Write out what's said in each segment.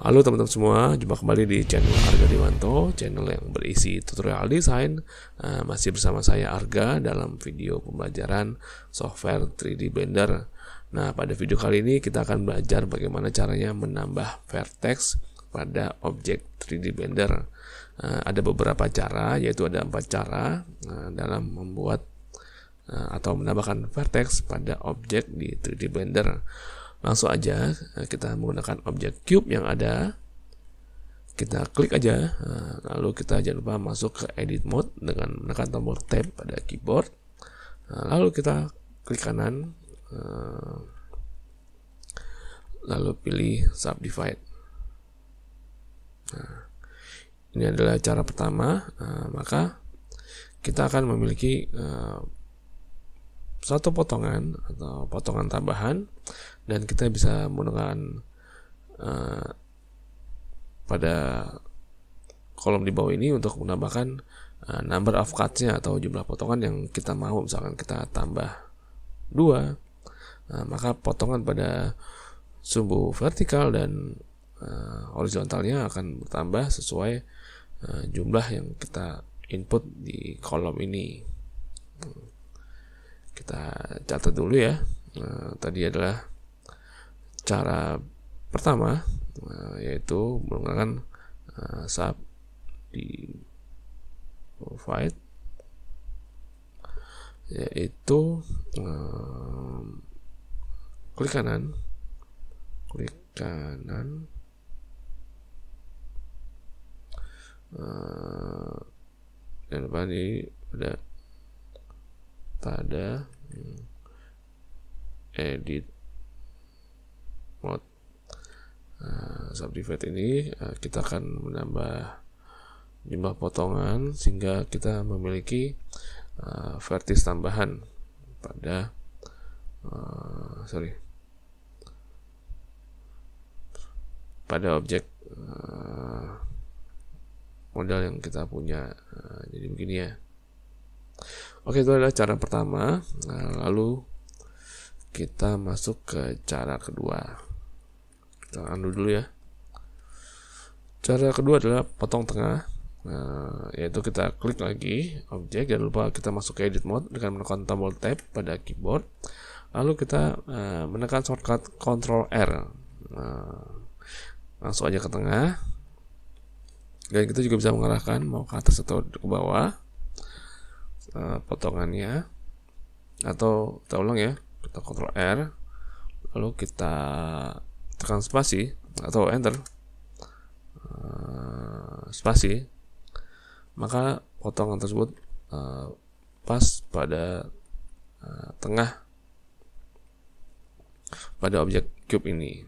Halo teman-teman semua, jumpa kembali di channel Arga Dewanto, channel yang berisi tutorial desain. Eh, masih bersama saya Arga dalam video pembelajaran software 3D Blender. Nah, pada video kali ini kita akan belajar bagaimana caranya menambah vertex pada objek 3D Blender. Eh, ada beberapa cara, yaitu ada empat cara eh, dalam membuat atau menambahkan vertex pada objek di 3D Blender. Langsung aja eh, kita menggunakan objek cube yang ada. Kita klik aja, eh, lalu kita jangan lupa masuk ke edit mode dengan menekan tombol tab pada keyboard. Eh, lalu kita klik kanan, lalu pilih subdivide. Nah, ini adalah cara pertama, maka kita akan memiliki satu potongan atau potongan tambahan dan kita bisa menggunakan uh, pada kolom di bawah ini untuk menambahkan uh, number of cuts-nya atau jumlah potongan yang kita mau misalkan kita tambah dua uh, maka potongan pada sumbu vertikal dan uh, horizontalnya akan bertambah sesuai uh, jumlah yang kita input di kolom ini. Kita catat dulu ya. Nah, tadi adalah cara pertama eh, yaitu menggunakan eh, sub di provide yaitu klik kanan klik kanan dan lupa ini ada pada edit mode nah, subdivide ini eh, kita akan menambah jumlah potongan sehingga kita memiliki uh, vertis tambahan pada uh, sorry pada objek uh, modal yang kita punya uh, jadi begini ya Oke, itu adalah cara pertama. Nah, lalu kita masuk ke cara kedua. Kita unduh dulu ya. Cara kedua adalah potong tengah. Nah, yaitu kita klik lagi objek jangan lupa kita masuk ke edit mode dengan menekan tombol tab pada keyboard lalu kita uh, menekan shortcut Ctrl R nah, langsung aja ke tengah dan kita juga bisa mengarahkan mau ke atas atau ke bawah Eh, potongannya atau kita ulang ya kita kontrol R lalu kita tekan spasi atau enter eh, spasi maka potongan tersebut eh, pas pada tengah pada objek cube ini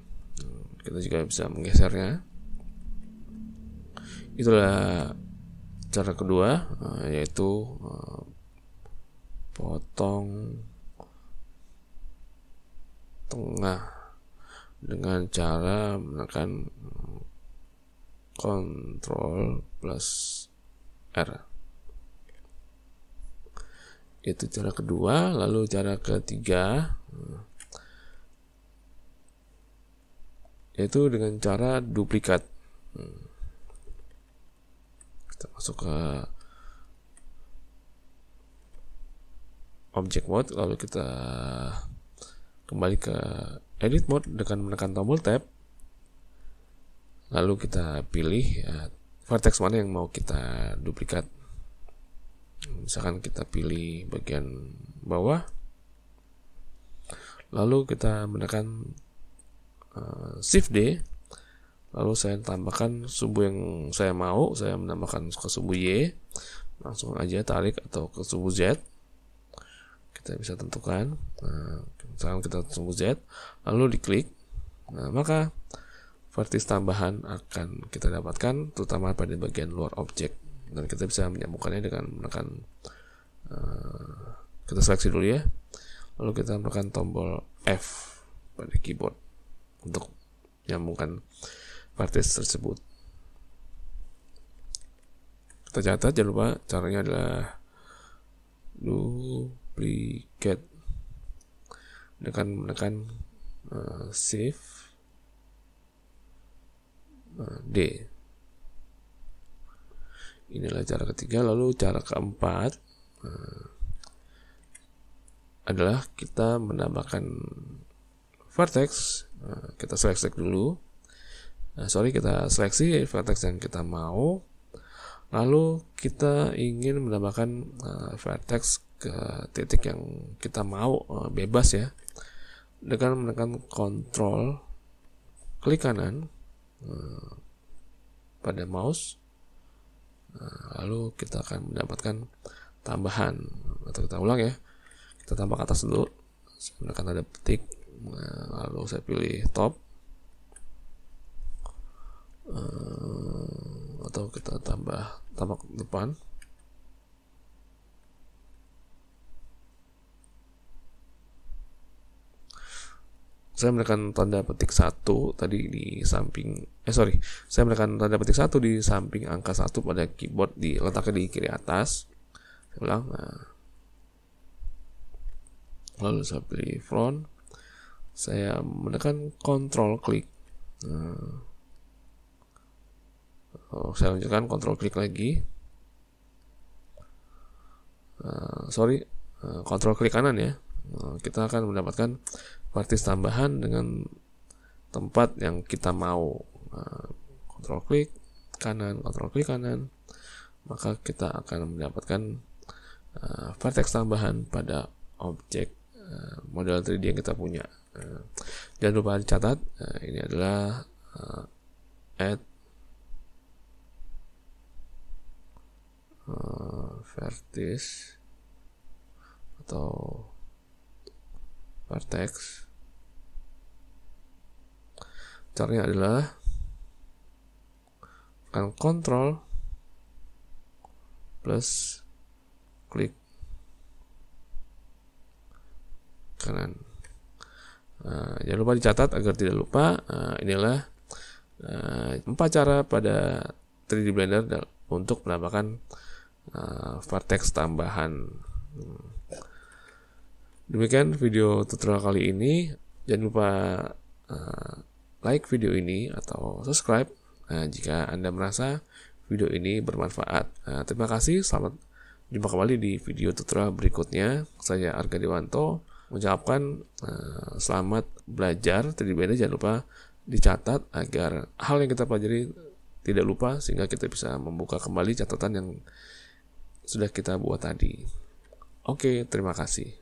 kita juga bisa menggesernya itulah cara kedua yaitu potong tengah dengan cara menekan Ctrl plus R itu cara kedua lalu cara ketiga yaitu dengan cara duplikat hmm. kita masuk ke object mode lalu kita kembali ke edit mode dengan menekan tombol tab lalu kita pilih ya, vertex mana yang mau kita duplikat misalkan kita pilih bagian bawah lalu kita menekan uh, shift D lalu saya tambahkan sumbu yang saya mau saya menambahkan ke sumbu Y langsung aja tarik atau ke sumbu Z kita bisa tentukan nah, misalkan kita tunggu Z lalu diklik nah maka vertis tambahan akan kita dapatkan terutama pada bagian luar objek dan kita bisa menyambungkannya dengan menekan uh, kita seleksi dulu ya lalu kita menekan tombol F pada keyboard untuk menyambungkan vertis tersebut kita catat jangan lupa caranya adalah duplicate duplicate menekan menekan uh, save eh, D inilah cara ketiga lalu cara keempat uh, adalah kita menambahkan vertex uh, kita seleksi dulu uh, sorry kita seleksi vertex yang kita mau lalu kita ingin menambahkan uh, vertex ke titik yang kita mau eh, bebas ya dengan menekan kontrol klik kanan eh, pada mouse eh, lalu kita akan mendapatkan tambahan atau kita ulang ya kita tambah ke atas dulu saya menekan ada petik lalu saya pilih top atau kita tambah tambah depan saya menekan tanda petik satu tadi di samping eh sorry saya menekan tanda petik satu di samping angka satu pada keyboard di letaknya di kiri atas saya ulang nah lalu saya pilih front saya menekan control klik nah. Oh, saya lanjutkan control klik lagi nah, sorry nah, control klik kanan ya Eh, kita akan mendapatkan partis tambahan dengan tempat yang kita mau nah, kontrol klik kanan kontrol klik kanan maka kita akan mendapatkan uh, vertex tambahan pada objek uh, model 3D yang kita punya uh, jangan lupa dicatat uh, ini adalah uh, add uh, vertex atau Vertex. Caranya adalah kan Control plus klik kanan. Nah, jangan lupa dicatat agar tidak lupa. Nah, inilah eh, empat cara pada 3D Blender untuk menambahkan uh, vertex tambahan. Hmm. Demikian video tutorial kali ini. Jangan lupa uh, like video ini atau subscribe uh, jika Anda merasa video ini bermanfaat. Uh, terima kasih, selamat jumpa kembali di video tutorial berikutnya. Saya Arga Dewanto mengucapkan uh, selamat belajar. Terlebih dahulu jangan lupa dicatat agar hal yang kita pelajari tidak lupa sehingga kita bisa membuka kembali catatan yang sudah kita buat tadi. Oke, terima kasih.